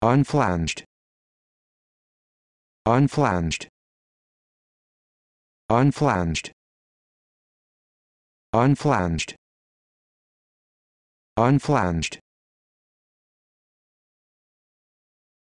unflanged unflanged unflanged unflanged unflanged